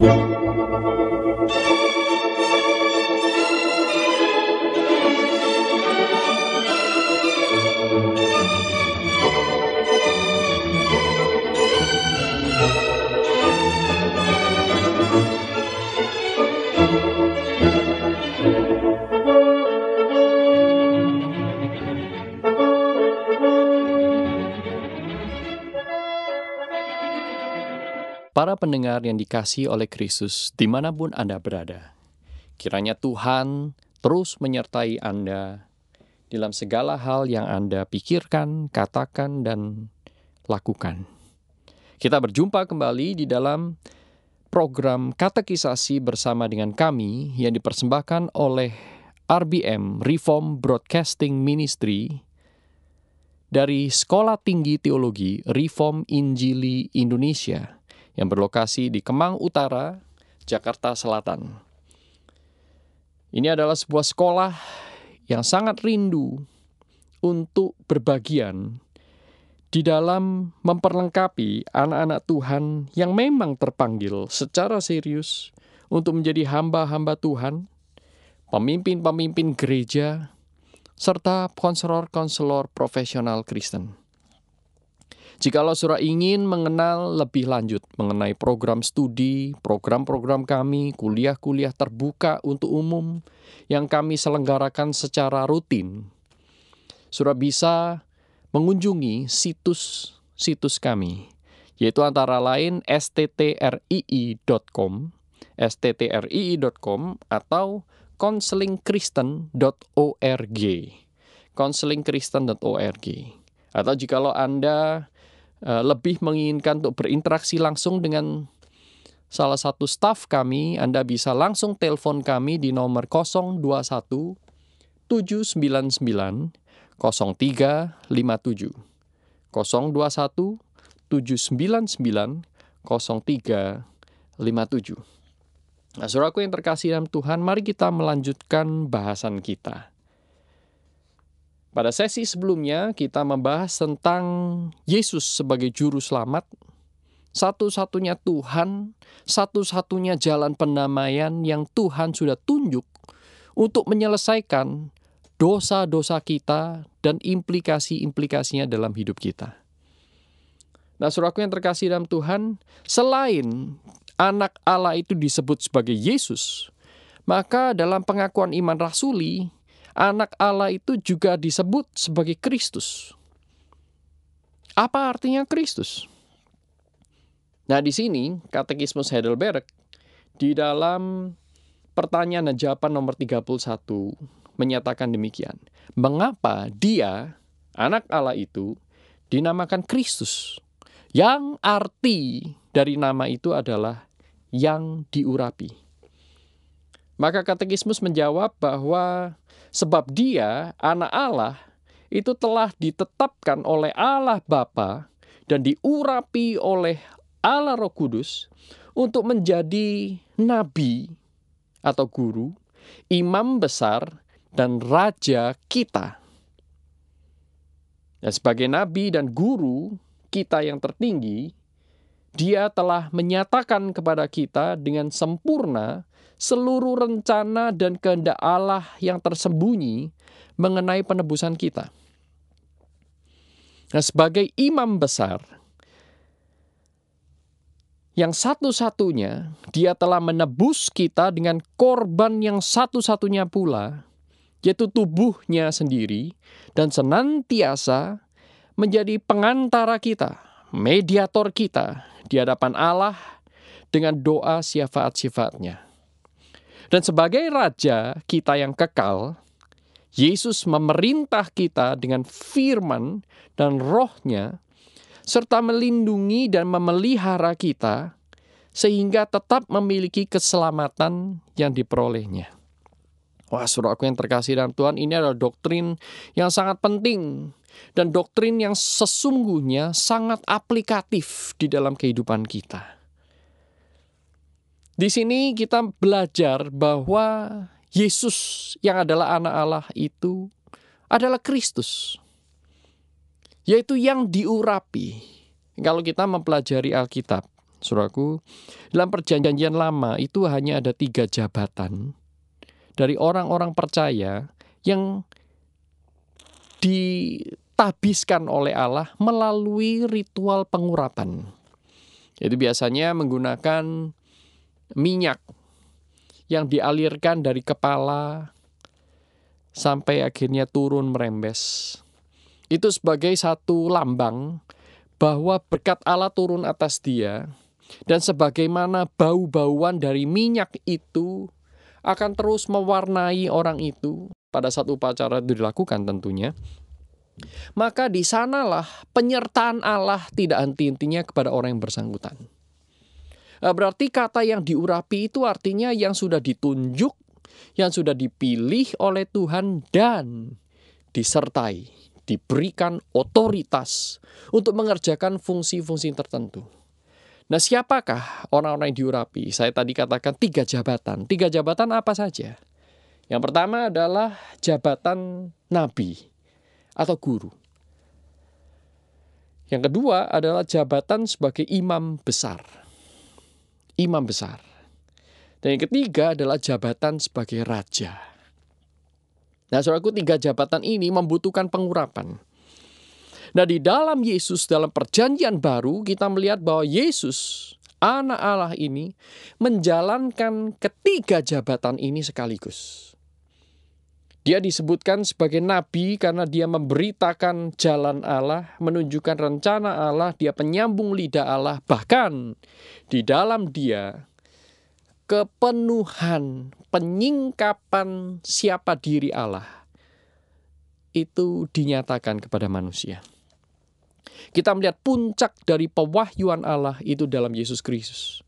Thank you. para pendengar yang dikasih oleh Kristus dimanapun Anda berada. Kiranya Tuhan terus menyertai Anda dalam segala hal yang Anda pikirkan, katakan, dan lakukan. Kita berjumpa kembali di dalam program katekisasi bersama dengan kami yang dipersembahkan oleh RBM Reform Broadcasting Ministry dari Sekolah Tinggi Teologi Reform Injili Indonesia yang berlokasi di Kemang Utara, Jakarta Selatan. Ini adalah sebuah sekolah yang sangat rindu untuk berbagian di dalam memperlengkapi anak-anak Tuhan yang memang terpanggil secara serius untuk menjadi hamba-hamba Tuhan, pemimpin-pemimpin gereja, serta konselor-konselor profesional Kristen. Jikalau Saudara ingin mengenal lebih lanjut mengenai program studi, program-program kami, kuliah-kuliah terbuka untuk umum yang kami selenggarakan secara rutin, Saudara bisa mengunjungi situs-situs kami, yaitu antara lain sttrii.com, sttrii.com atau counselingkristen.org, counselingkristen.org. Atau jikalau Anda Eh, lebih menginginkan untuk berinteraksi langsung dengan salah satu staff kami, Anda bisa langsung telepon kami di nomor 021 799 0357. 021 799 0357. Nah, Suraku yang terkasih dalam Tuhan, mari kita melanjutkan bahasan kita. Pada sesi sebelumnya kita membahas tentang Yesus sebagai juru selamat, satu-satunya Tuhan, satu-satunya jalan pendamaian yang Tuhan sudah tunjuk untuk menyelesaikan dosa-dosa kita dan implikasi-implikasinya dalam hidup kita. Nah, suraku yang terkasih dalam Tuhan, selain anak Allah itu disebut sebagai Yesus, maka dalam pengakuan iman rasuli, anak Allah itu juga disebut sebagai Kristus. Apa artinya Kristus? Nah di sini katekismus Heidelberg di dalam pertanyaan dan jawaban nomor 31 menyatakan demikian. Mengapa dia, anak Allah itu, dinamakan Kristus? Yang arti dari nama itu adalah yang diurapi. Maka katekismus menjawab bahwa sebab dia anak Allah itu telah ditetapkan oleh Allah Bapa dan diurapi oleh Allah Roh Kudus untuk menjadi nabi atau guru, imam besar dan raja kita. Dan sebagai nabi dan guru kita yang tertinggi, dia telah menyatakan kepada kita dengan sempurna seluruh rencana dan kehendak Allah yang tersembunyi mengenai penebusan kita. Nah, sebagai imam besar, yang satu-satunya dia telah menebus kita dengan korban yang satu-satunya pula, yaitu tubuhnya sendiri, dan senantiasa menjadi pengantara kita mediator kita di hadapan Allah dengan doa syafaat-syafaatnya. Dan sebagai raja kita yang kekal, Yesus memerintah kita dengan firman dan rohnya, serta melindungi dan memelihara kita, sehingga tetap memiliki keselamatan yang diperolehnya. Wah, suruh aku yang terkasih dan Tuhan, ini adalah doktrin yang sangat penting dan doktrin yang sesungguhnya sangat aplikatif di dalam kehidupan kita. Di sini kita belajar bahwa Yesus yang adalah anak Allah itu adalah Kristus. Yaitu yang diurapi. Kalau kita mempelajari Alkitab, suraku, dalam perjanjian lama itu hanya ada tiga jabatan dari orang-orang percaya yang ditabiskan oleh Allah melalui ritual pengurapan. Itu biasanya menggunakan minyak yang dialirkan dari kepala sampai akhirnya turun merembes. Itu sebagai satu lambang bahwa berkat Allah turun atas dia dan sebagaimana bau-bauan dari minyak itu akan terus mewarnai orang itu pada saat upacara itu dilakukan tentunya, maka di sanalah penyertaan Allah tidak henti-hentinya kepada orang yang bersangkutan. Eh, berarti kata yang diurapi itu artinya yang sudah ditunjuk, yang sudah dipilih oleh Tuhan dan disertai, diberikan otoritas untuk mengerjakan fungsi-fungsi tertentu. Nah siapakah orang-orang yang diurapi? Saya tadi katakan tiga jabatan. Tiga jabatan apa saja? Yang pertama adalah jabatan nabi atau guru. Yang kedua adalah jabatan sebagai imam besar. Imam besar. Dan yang ketiga adalah jabatan sebagai raja. Nah, saudaraku, tiga jabatan ini membutuhkan pengurapan. Nah, di dalam Yesus, dalam Perjanjian Baru, kita melihat bahwa Yesus, Anak Allah ini, menjalankan ketiga jabatan ini sekaligus. Dia disebutkan sebagai nabi karena dia memberitakan jalan Allah, menunjukkan rencana Allah, dia penyambung lidah Allah, bahkan di dalam dia kepenuhan penyingkapan siapa diri Allah itu dinyatakan kepada manusia. Kita melihat puncak dari pewahyuan Allah itu dalam Yesus Kristus.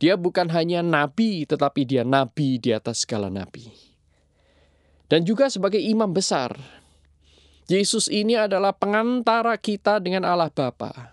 Dia bukan hanya nabi, tetapi dia nabi di atas segala nabi dan juga sebagai imam besar. Yesus ini adalah pengantara kita dengan Allah Bapa,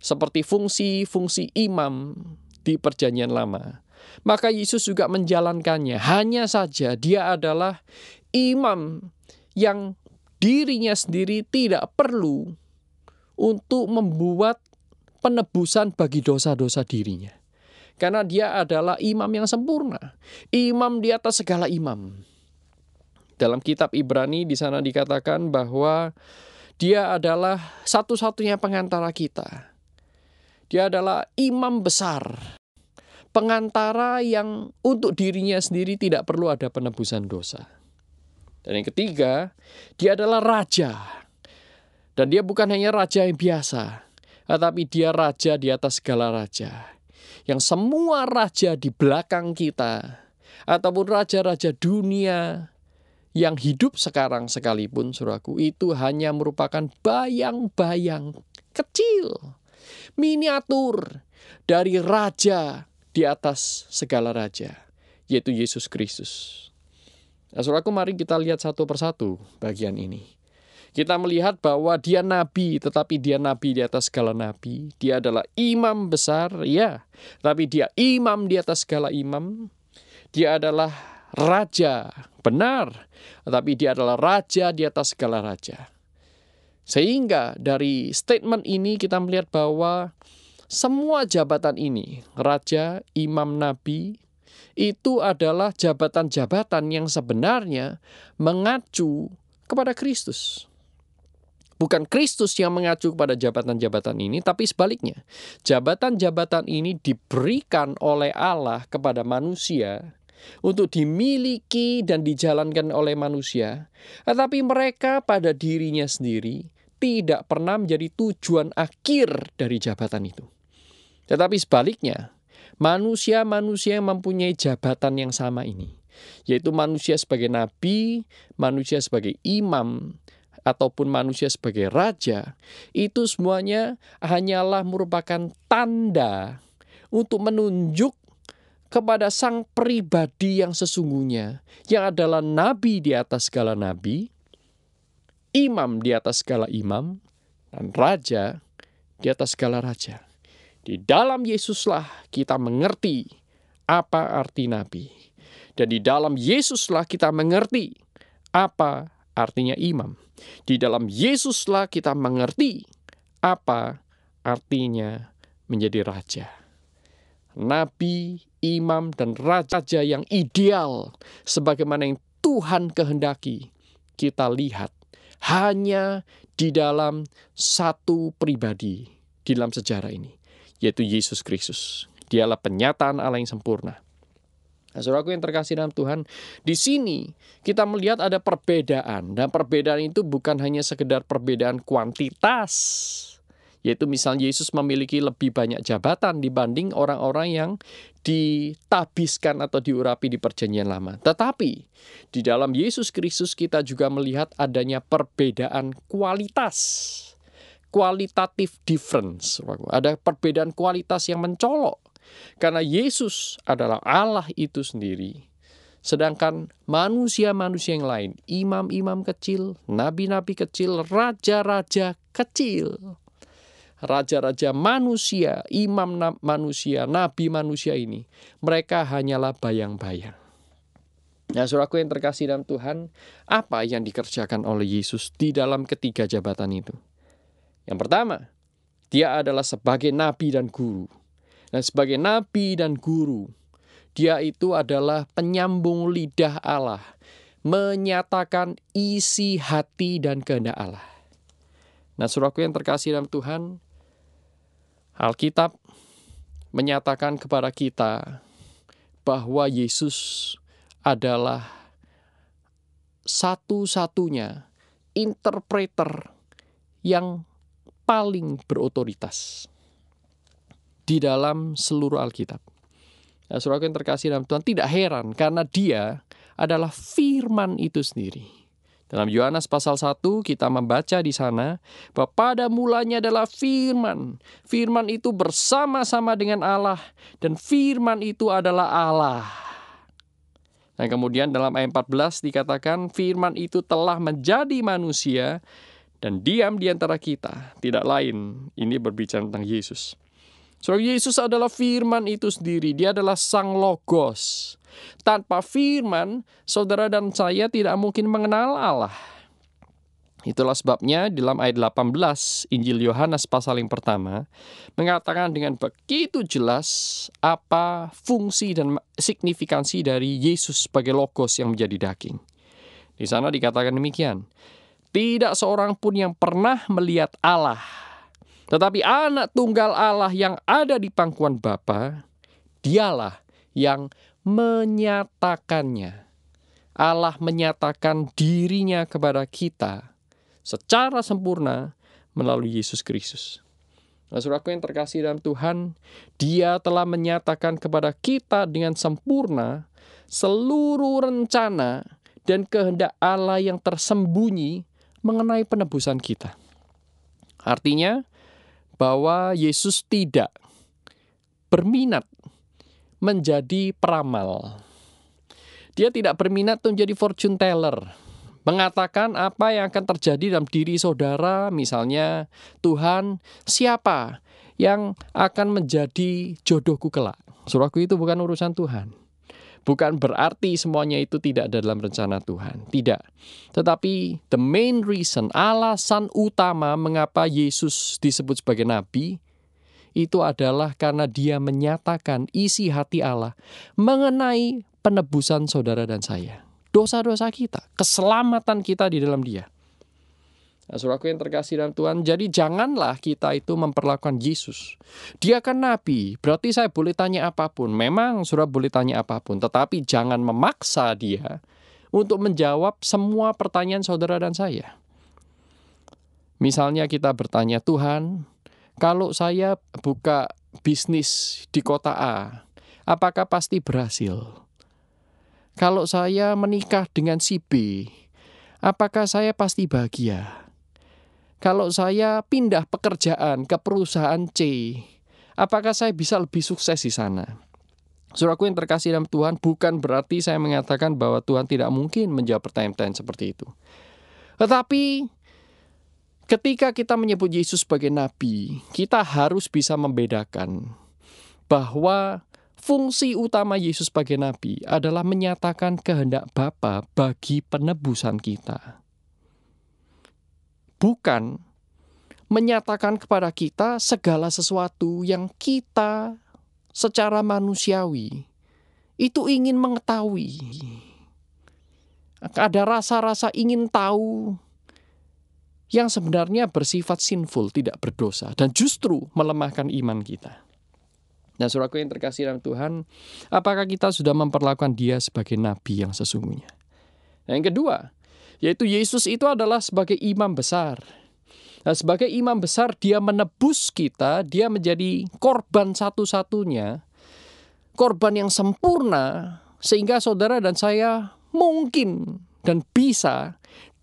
seperti fungsi-fungsi imam di Perjanjian Lama. Maka Yesus juga menjalankannya. Hanya saja dia adalah imam yang dirinya sendiri tidak perlu untuk membuat penebusan bagi dosa-dosa dirinya. Karena dia adalah imam yang sempurna. Imam di atas segala imam. Dalam kitab Ibrani di sana dikatakan bahwa dia adalah satu-satunya pengantara kita. Dia adalah imam besar. Pengantara yang untuk dirinya sendiri tidak perlu ada penebusan dosa. Dan yang ketiga, dia adalah raja. Dan dia bukan hanya raja yang biasa, tetapi dia raja di atas segala raja. Yang semua raja di belakang kita, ataupun raja-raja dunia, yang hidup sekarang sekalipun, suraku, itu hanya merupakan bayang-bayang kecil, miniatur dari raja di atas segala raja, yaitu Yesus Kristus. Nah, suraku, mari kita lihat satu persatu bagian ini. Kita melihat bahwa dia nabi, tetapi dia nabi di atas segala nabi. Dia adalah imam besar, ya. Tapi dia imam di atas segala imam. Dia adalah raja. Benar, tetapi dia adalah raja di atas segala raja. Sehingga dari statement ini kita melihat bahwa semua jabatan ini, raja, imam, nabi, itu adalah jabatan-jabatan yang sebenarnya mengacu kepada Kristus. Bukan Kristus yang mengacu kepada jabatan-jabatan ini, tapi sebaliknya. Jabatan-jabatan ini diberikan oleh Allah kepada manusia untuk dimiliki dan dijalankan oleh manusia, tetapi mereka pada dirinya sendiri tidak pernah menjadi tujuan akhir dari jabatan itu. Tetapi sebaliknya, manusia-manusia yang mempunyai jabatan yang sama ini, yaitu manusia sebagai nabi, manusia sebagai imam, ataupun manusia sebagai raja, itu semuanya hanyalah merupakan tanda untuk menunjuk kepada sang pribadi yang sesungguhnya, yang adalah nabi di atas segala nabi, imam di atas segala imam, dan raja di atas segala raja. Di dalam Yesuslah kita mengerti apa arti nabi. Dan di dalam Yesuslah kita mengerti apa artinya imam. Di dalam Yesuslah kita mengerti apa artinya menjadi raja nabi, imam, dan raja yang ideal sebagaimana yang Tuhan kehendaki kita lihat hanya di dalam satu pribadi di dalam sejarah ini, yaitu Yesus Kristus. Dialah penyataan Allah yang sempurna. Nah, aku yang terkasih dalam Tuhan, di sini kita melihat ada perbedaan dan perbedaan itu bukan hanya sekedar perbedaan kuantitas yaitu misalnya Yesus memiliki lebih banyak jabatan dibanding orang-orang yang ditabiskan atau diurapi di perjanjian lama. Tetapi di dalam Yesus Kristus kita juga melihat adanya perbedaan kualitas. Kualitatif difference. Ada perbedaan kualitas yang mencolok. Karena Yesus adalah Allah itu sendiri. Sedangkan manusia-manusia yang lain, imam-imam kecil, nabi-nabi kecil, raja-raja kecil raja-raja manusia, imam manusia, nabi manusia ini, mereka hanyalah bayang-bayang. Nah, ya, suraku yang terkasih dalam Tuhan, apa yang dikerjakan oleh Yesus di dalam ketiga jabatan itu? Yang pertama, dia adalah sebagai nabi dan guru. Dan sebagai nabi dan guru, dia itu adalah penyambung lidah Allah, menyatakan isi hati dan kehendak Allah. Nah, suraku yang terkasih dalam Tuhan, Alkitab menyatakan kepada kita bahwa Yesus adalah satu-satunya interpreter yang paling berotoritas di dalam seluruh Alkitab. Nah, surah yang terkasih dalam Tuhan tidak heran karena dia adalah firman itu sendiri dalam Yohanes pasal 1 kita membaca di sana bahwa pada mulanya adalah firman. Firman itu bersama-sama dengan Allah dan firman itu adalah Allah. Dan kemudian dalam ayat 14 dikatakan firman itu telah menjadi manusia dan diam di antara kita. Tidak lain, ini berbicara tentang Yesus. Saudara Yesus adalah firman itu sendiri, dia adalah sang logos. Tanpa firman, saudara dan saya tidak mungkin mengenal Allah. Itulah sebabnya dalam ayat 18 Injil Yohanes pasal yang pertama mengatakan dengan begitu jelas apa fungsi dan signifikansi dari Yesus sebagai logos yang menjadi daging. Di sana dikatakan demikian. Tidak seorang pun yang pernah melihat Allah, tetapi anak tunggal Allah yang ada di pangkuan Bapa, dialah yang menyatakannya. Allah menyatakan dirinya kepada kita secara sempurna melalui Yesus Kristus. Nah, aku yang terkasih dalam Tuhan, Dia telah menyatakan kepada kita dengan sempurna seluruh rencana dan kehendak Allah yang tersembunyi mengenai penebusan kita. Artinya, bahwa Yesus tidak berminat menjadi peramal. Dia tidak berminat untuk menjadi fortune teller. Mengatakan apa yang akan terjadi dalam diri saudara, misalnya Tuhan, siapa yang akan menjadi jodohku kelak. Suruhku itu bukan urusan Tuhan. Bukan berarti semuanya itu tidak ada dalam rencana Tuhan. Tidak. Tetapi the main reason, alasan utama mengapa Yesus disebut sebagai nabi itu adalah karena dia menyatakan isi hati Allah mengenai penebusan saudara dan saya. Dosa-dosa kita, keselamatan kita di dalam dia. Nah, aku yang terkasih dalam Tuhan, jadi janganlah kita itu memperlakukan Yesus. Dia kan nabi, berarti saya boleh tanya apapun. Memang surah boleh tanya apapun, tetapi jangan memaksa dia untuk menjawab semua pertanyaan saudara dan saya. Misalnya kita bertanya, Tuhan, kalau saya buka bisnis di kota A, apakah pasti berhasil? Kalau saya menikah dengan si B, apakah saya pasti bahagia? Kalau saya pindah pekerjaan ke perusahaan C, apakah saya bisa lebih sukses di sana? Suraku yang terkasih dalam Tuhan bukan berarti saya mengatakan bahwa Tuhan tidak mungkin menjawab pertanyaan-pertanyaan seperti itu. Tetapi ketika kita menyebut Yesus sebagai nabi, kita harus bisa membedakan bahwa fungsi utama Yesus sebagai nabi adalah menyatakan kehendak Bapa bagi penebusan kita. Bukan menyatakan kepada kita segala sesuatu yang kita secara manusiawi itu ingin mengetahui. Ada rasa-rasa ingin tahu yang sebenarnya bersifat sinful, tidak berdosa, dan justru melemahkan iman kita. Nah, suraku yang terkasih dalam Tuhan, apakah kita sudah memperlakukan dia sebagai nabi yang sesungguhnya? Nah, yang kedua, yaitu Yesus itu adalah sebagai imam besar. Nah, sebagai imam besar, dia menebus kita, dia menjadi korban satu-satunya, korban yang sempurna, sehingga saudara dan saya mungkin dan bisa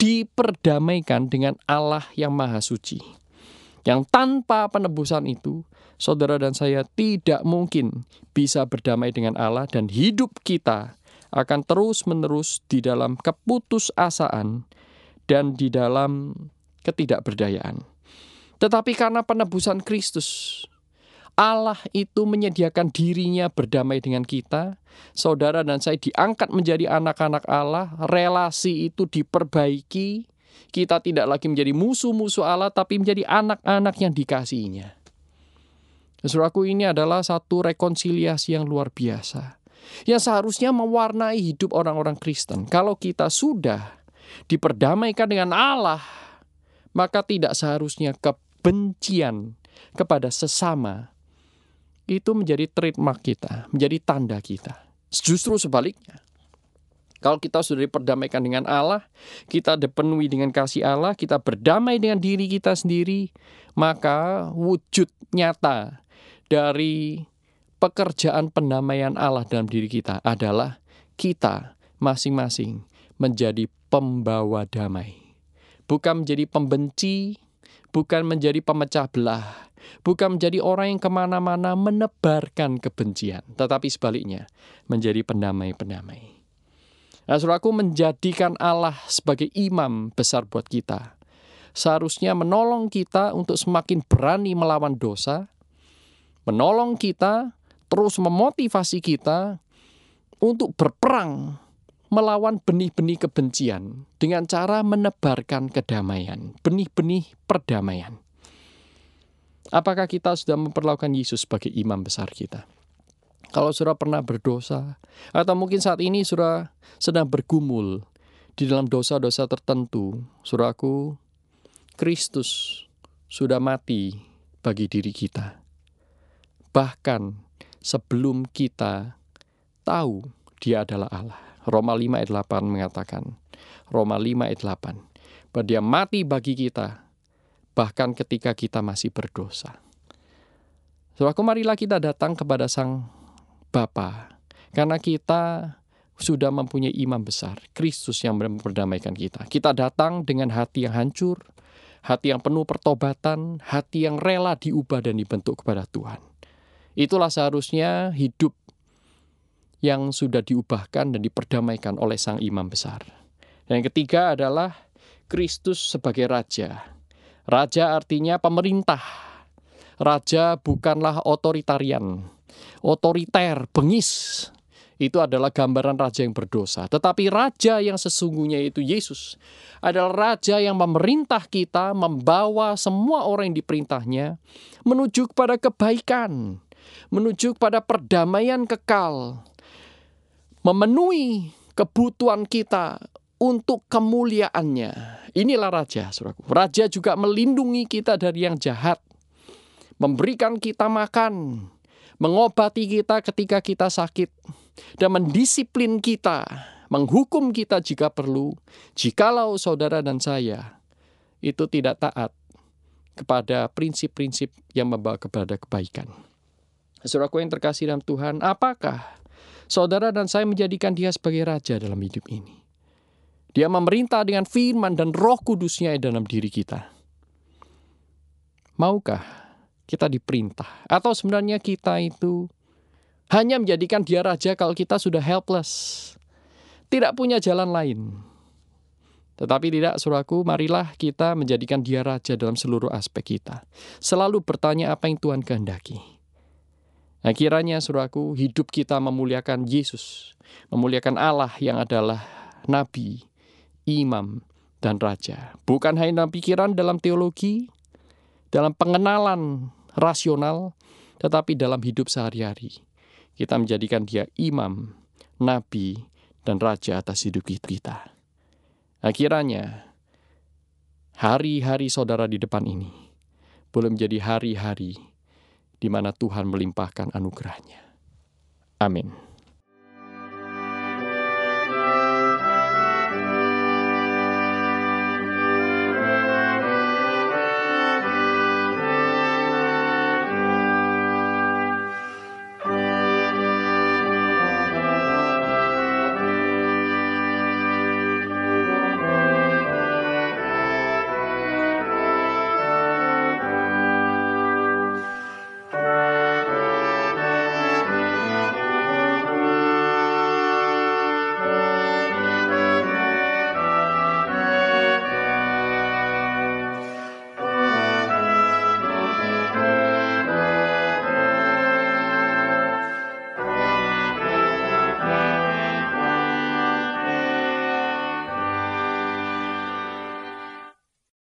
diperdamaikan dengan Allah yang Maha Suci. Yang tanpa penebusan itu, saudara dan saya tidak mungkin bisa berdamai dengan Allah dan hidup kita akan terus-menerus di dalam keputusasaan dan di dalam ketidakberdayaan. Tetapi karena penebusan Kristus, Allah itu menyediakan dirinya berdamai dengan kita. Saudara dan saya diangkat menjadi anak-anak Allah, relasi itu diperbaiki. Kita tidak lagi menjadi musuh-musuh Allah, tapi menjadi anak-anak yang dikasihinya. Suraku ini adalah satu rekonsiliasi yang luar biasa. Yang seharusnya mewarnai hidup orang-orang Kristen. Kalau kita sudah diperdamaikan dengan Allah, maka tidak seharusnya kebencian kepada sesama itu menjadi trademark kita, menjadi tanda kita. Justru sebaliknya, kalau kita sudah diperdamaikan dengan Allah, kita dipenuhi dengan kasih Allah, kita berdamai dengan diri kita sendiri, maka wujud nyata dari pekerjaan pendamaian Allah dalam diri kita adalah kita masing-masing menjadi pembawa damai. Bukan menjadi pembenci, bukan menjadi pemecah belah, bukan menjadi orang yang kemana-mana menebarkan kebencian, tetapi sebaliknya menjadi pendamai-pendamai. Nah, aku menjadikan Allah sebagai imam besar buat kita. Seharusnya menolong kita untuk semakin berani melawan dosa, menolong kita, terus memotivasi kita untuk berperang melawan benih-benih kebencian dengan cara menebarkan kedamaian, benih-benih perdamaian. Apakah kita sudah memperlakukan Yesus sebagai imam besar kita? Kalau sudah pernah berdosa, atau mungkin saat ini sudah sedang bergumul di dalam dosa-dosa tertentu, suraku, Kristus sudah mati bagi diri kita. Bahkan sebelum kita tahu dia adalah Allah. Roma 5 ayat 8 mengatakan, Roma 5 ayat 8, bahwa dia mati bagi kita bahkan ketika kita masih berdosa. Saudaraku, marilah kita datang kepada Sang Bapa, karena kita sudah mempunyai imam besar, Kristus yang memperdamaikan kita. Kita datang dengan hati yang hancur, hati yang penuh pertobatan, hati yang rela diubah dan dibentuk kepada Tuhan. Itulah seharusnya hidup yang sudah diubahkan dan diperdamaikan oleh Sang Imam Besar. Dan yang ketiga adalah Kristus sebagai Raja. Raja artinya pemerintah. Raja bukanlah otoritarian. Otoriter, bengis. Itu adalah gambaran raja yang berdosa. Tetapi raja yang sesungguhnya itu Yesus adalah raja yang memerintah kita membawa semua orang yang diperintahnya menuju kepada kebaikan, menuju kepada perdamaian kekal, memenuhi kebutuhan kita untuk kemuliaannya. Inilah raja, Saudaraku. Raja juga melindungi kita dari yang jahat, memberikan kita makan, mengobati kita ketika kita sakit, dan mendisiplin kita, menghukum kita jika perlu, jikalau saudara dan saya itu tidak taat kepada prinsip-prinsip yang membawa kepada kebaikan. Saudaraku yang terkasih dalam Tuhan, apakah saudara dan saya menjadikan dia sebagai raja dalam hidup ini? Dia memerintah dengan firman dan roh kudusnya dalam diri kita. Maukah kita diperintah? Atau sebenarnya kita itu hanya menjadikan dia raja kalau kita sudah helpless. Tidak punya jalan lain. Tetapi tidak, suraku, marilah kita menjadikan dia raja dalam seluruh aspek kita. Selalu bertanya apa yang Tuhan kehendaki. Nah kiranya, suraku, hidup kita memuliakan Yesus. Memuliakan Allah yang adalah Nabi, imam, dan raja. Bukan hanya dalam pikiran, dalam teologi, dalam pengenalan rasional, tetapi dalam hidup sehari-hari. Kita menjadikan dia imam, nabi, dan raja atas hidup kita. Akhirnya, hari-hari saudara di depan ini boleh menjadi hari-hari di mana Tuhan melimpahkan anugerahnya. Amin.